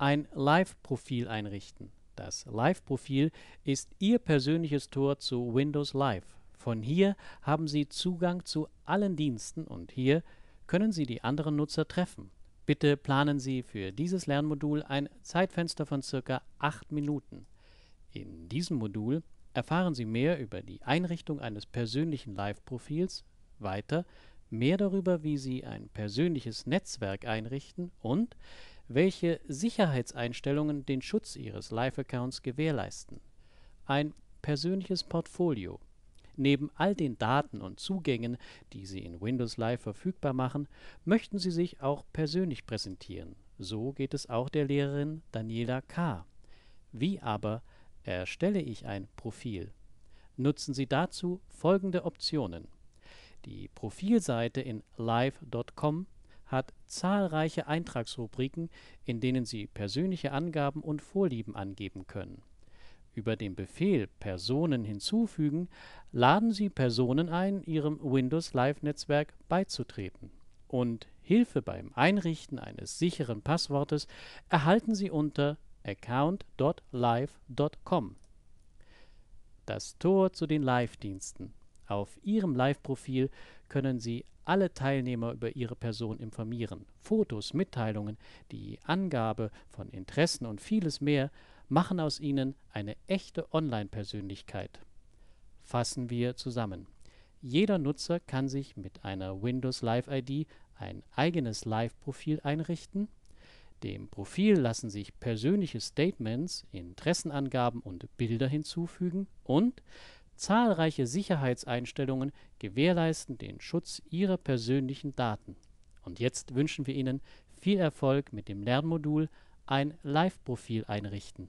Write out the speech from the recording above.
ein Live-Profil einrichten. Das Live-Profil ist Ihr persönliches Tor zu Windows Live. Von hier haben Sie Zugang zu allen Diensten und hier können Sie die anderen Nutzer treffen. Bitte planen Sie für dieses Lernmodul ein Zeitfenster von circa 8 Minuten. In diesem Modul erfahren Sie mehr über die Einrichtung eines persönlichen Live-Profils, weiter mehr darüber, wie Sie ein persönliches Netzwerk einrichten und welche Sicherheitseinstellungen den Schutz Ihres Live-Accounts gewährleisten. Ein persönliches Portfolio. Neben all den Daten und Zugängen, die Sie in Windows Live verfügbar machen, möchten Sie sich auch persönlich präsentieren. So geht es auch der Lehrerin Daniela K. Wie aber erstelle ich ein Profil? Nutzen Sie dazu folgende Optionen. Die Profilseite in live.com hat zahlreiche Eintragsrubriken, in denen Sie persönliche Angaben und Vorlieben angeben können. Über den Befehl Personen hinzufügen laden Sie Personen ein, Ihrem Windows Live Netzwerk beizutreten. Und Hilfe beim Einrichten eines sicheren Passwortes erhalten Sie unter account.live.com. Das Tor zu den Live-Diensten. Auf Ihrem Live-Profil können Sie alle Teilnehmer über ihre Person informieren. Fotos, Mitteilungen, die Angabe von Interessen und vieles mehr machen aus Ihnen eine echte Online-Persönlichkeit. Fassen wir zusammen. Jeder Nutzer kann sich mit einer Windows Live ID ein eigenes Live-Profil einrichten. Dem Profil lassen sich persönliche Statements, Interessenangaben und Bilder hinzufügen und Zahlreiche Sicherheitseinstellungen gewährleisten den Schutz Ihrer persönlichen Daten. Und jetzt wünschen wir Ihnen viel Erfolg mit dem Lernmodul Ein Live-Profil einrichten